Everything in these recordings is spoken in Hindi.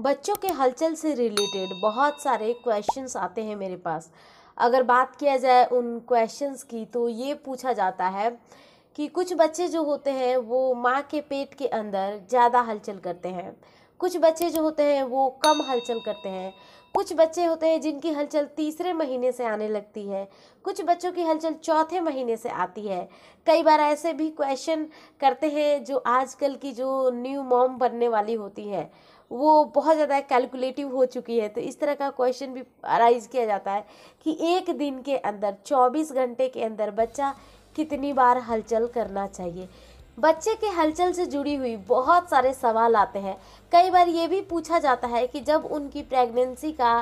बच्चों के हलचल से रिलेटेड बहुत सारे क्वेश्चंस आते हैं मेरे पास अगर बात किया जाए उन क्वेश्चंस की तो ये पूछा जाता है कि कुछ बच्चे जो होते हैं वो माँ के पेट के अंदर ज़्यादा हलचल करते हैं कुछ बच्चे जो होते हैं वो कम हलचल करते हैं कुछ बच्चे होते हैं जिनकी हलचल तीसरे महीने से आने लगती है कुछ बच्चों की हलचल चौथे महीने से आती है कई बार ऐसे भी क्वेश्चन करते हैं जो आजकल की जो न्यू मॉम बनने वाली होती है वो बहुत ज़्यादा कैलकुलेटिव हो चुकी है तो इस तरह का क्वेश्चन भी अराइज किया जाता है कि एक दिन के अंदर चौबीस घंटे के अंदर बच्चा कितनी बार हलचल करना चाहिए बच्चे के हलचल से जुड़ी हुई बहुत सारे सवाल आते हैं कई बार ये भी पूछा जाता है कि जब उनकी प्रेगनेंसी का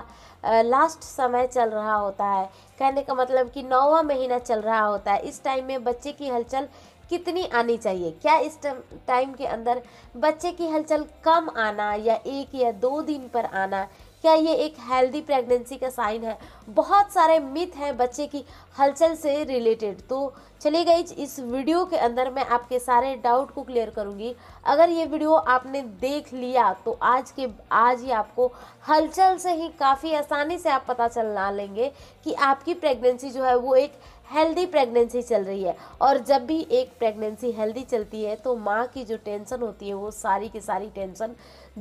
लास्ट समय चल रहा होता है कहने का मतलब कि नौवा महीना चल रहा होता है इस टाइम में बच्चे की हलचल कितनी आनी चाहिए क्या इस टाइम के अंदर बच्चे की हलचल कम आना या एक या दो दिन पर आना क्या ये एक हेल्दी प्रेगनेंसी का साइन है बहुत सारे मिथ हैं बच्चे की हलचल से रिलेटेड तो चलिए गई इस वीडियो के अंदर मैं आपके सारे डाउट को क्लियर करूंगी अगर ये वीडियो आपने देख लिया तो आज के आज ही आपको हलचल से ही काफ़ी आसानी से आप पता चलना लेंगे कि आपकी प्रेगनेंसी जो है वो एक हेल्दी प्रेगनेंसी चल रही है और जब भी एक प्रेगनेंसी हेल्दी चलती है तो माँ की जो टेंशन होती है वो सारी की सारी टेंशन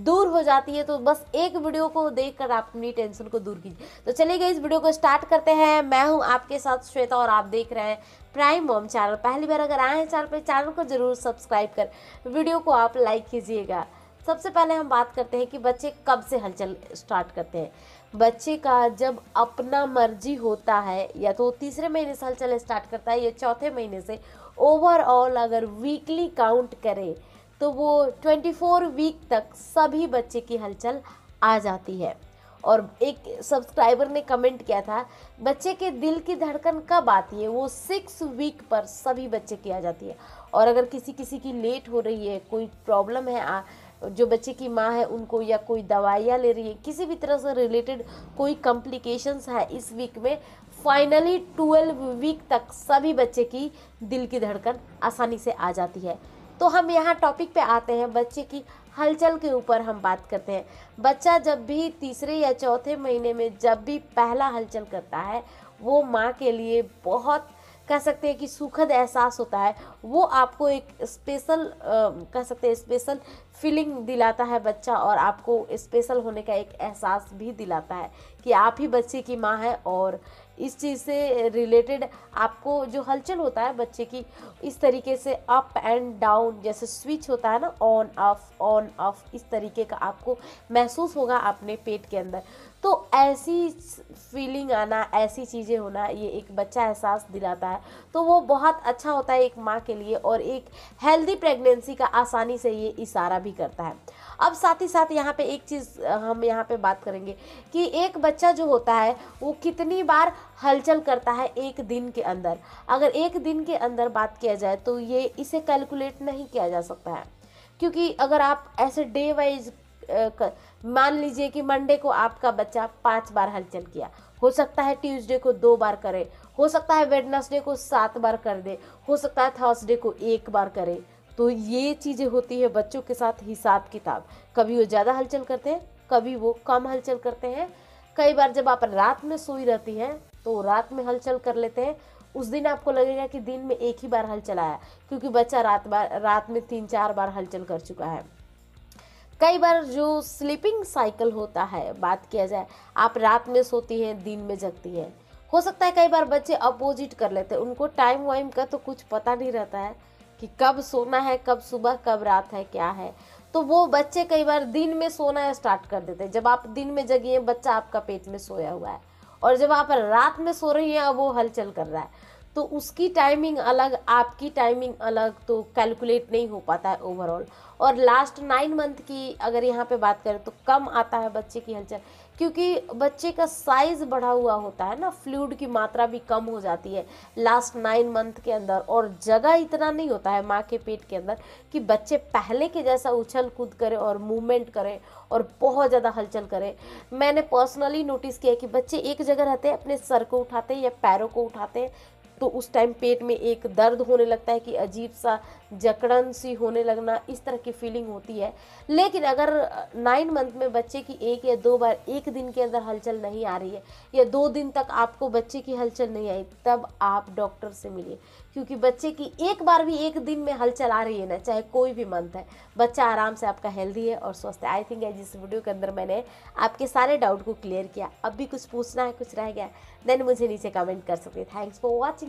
दूर हो जाती है तो बस एक वीडियो को देखकर आप अपनी टेंशन को दूर कीजिए तो चलिए गए इस वीडियो को स्टार्ट करते हैं मैं हूँ आपके साथ श्वेता और आप देख रहे हैं प्राइम मॉम चैनल पहली बार अगर आए हैं चैनल पर चैनल को ज़रूर सब्सक्राइब कर वीडियो को आप लाइक कीजिएगा सबसे पहले हम बात करते हैं कि बच्चे कब से हलचल स्टार्ट करते हैं बच्चे का जब अपना मर्जी होता है या तो तीसरे महीने से हलचल स्टार्ट करता है या चौथे महीने से ओवरऑल अगर वीकली काउंट करें तो वो 24 वीक तक सभी बच्चे की हलचल आ जाती है और एक सब्सक्राइबर ने कमेंट किया था बच्चे के दिल की धड़कन कब आती है वो सिक्स वीक पर सभी बच्चे की आ जाती है और अगर किसी किसी की लेट हो रही है कोई प्रॉब्लम है आ, जो बच्चे की माँ है उनको या कोई दवाइयाँ ले रही है किसी भी तरह से रिलेटेड कोई कॉम्प्लिकेशंस है इस वीक में फाइनली ट्वेल्व वीक तक सभी बच्चे की दिल की धड़कन आसानी से आ जाती है तो हम यहाँ टॉपिक पे आते हैं बच्चे की हलचल के ऊपर हम बात करते हैं बच्चा जब भी तीसरे या चौथे महीने में जब भी पहला हलचल करता है वो माँ के लिए बहुत कह सकते हैं कि सुखद एहसास होता है वो आपको एक स्पेशल कह सकते हैं स्पेशल फीलिंग दिलाता है बच्चा और आपको स्पेशल होने का एक एहसास भी दिलाता है कि आप ही बच्चे की माँ है और इस चीज़ से रिलेटेड आपको जो हलचल होता है बच्चे की इस तरीके से अप एंड डाउन जैसे स्विच होता है ना ऑन ऑफ ऑन ऑफ इस तरीके का आपको महसूस होगा अपने पेट के अंदर तो ऐसी फीलिंग आना ऐसी चीज़ें होना ये एक बच्चा एहसास दिलाता है तो वो बहुत अच्छा होता है एक माँ के लिए और एक हेल्दी प्रेगनेंसी का आसानी से ये इशारा भी करता है अब साथ ही साथ यहाँ पे एक चीज़ हम यहाँ पे बात करेंगे कि एक बच्चा जो होता है वो कितनी बार हलचल करता है एक दिन के अंदर अगर एक दिन के अंदर बात किया जाए तो ये इसे कैलकुलेट नहीं किया जा सकता है क्योंकि अगर आप ऐसे डे वाइज मान लीजिए कि मंडे को आपका बच्चा पाँच बार हलचल किया हो सकता है ट्यूसडे को दो बार करे हो सकता है वेडनसडे को सात बार कर दे हो सकता है थर्सडे को एक बार करे तो ये चीज़ें होती है बच्चों के साथ हिसाब किताब कभी वो ज़्यादा हलचल करते हैं कभी वो कम हलचल करते हैं कई बार जब आप रात में सोई रहती हैं तो रात में हलचल कर लेते हैं उस दिन आपको लगेगा कि दिन में एक ही बार हल आया क्योंकि बच्चा रात बार रात में तीन चार बार हलचल कर चुका है कई बार जो स्लीपिंग साइकिल होता है बात किया जाए आप रात में सोती हैं दिन में जगती हैं हो सकता है कई बार बच्चे अपोजिट कर लेते हैं उनको टाइम वाइम का तो कुछ पता नहीं रहता है कि कब सोना है कब सुबह कब रात है क्या है तो वो बच्चे कई बार दिन में सोना स्टार्ट कर देते हैं जब आप दिन में जगिए बच्चा आपका पेट में सोया हुआ है और जब आप रात में सो रही हैं अब वो हलचल कर रहा है तो उसकी टाइमिंग अलग आपकी टाइमिंग अलग तो कैलकुलेट नहीं हो पाता है ओवरऑल और लास्ट नाइन मंथ की अगर यहाँ पे बात करें तो कम आता है बच्चे की हलचल क्योंकि बच्चे का साइज बढ़ा हुआ होता है ना फ्लूड की मात्रा भी कम हो जाती है लास्ट नाइन मंथ के अंदर और जगह इतना नहीं होता है माँ के पेट के अंदर कि बच्चे पहले के जैसा उछल कूद करें और मूवमेंट करें और बहुत ज़्यादा हलचल करें मैंने पर्सनली नोटिस किया कि बच्चे एक जगह रहते हैं अपने सर को उठाते हैं या पैरों को उठाते हैं तो उस टाइम पेट में एक दर्द होने लगता है कि अजीब सा जकड़न सी होने लगना इस तरह की फीलिंग होती है लेकिन अगर नाइन मंथ में बच्चे की एक या दो बार एक दिन के अंदर हलचल नहीं आ रही है या दो दिन तक आपको बच्चे की हलचल नहीं आई तब आप डॉक्टर से मिलिए क्योंकि बच्चे की एक बार भी एक दिन में हलचल आ रही है ना चाहे कोई भी मंथ है बच्चा आराम से आपका हेल्दी है और स्वस्थ है आई थिंक आज इस वीडियो के अंदर मैंने आपके सारे डाउट को क्लियर किया अब भी कुछ पूछना है कुछ रह गया देन मुझे नीचे कमेंट कर सकते थैंक्स फॉर वॉचिंग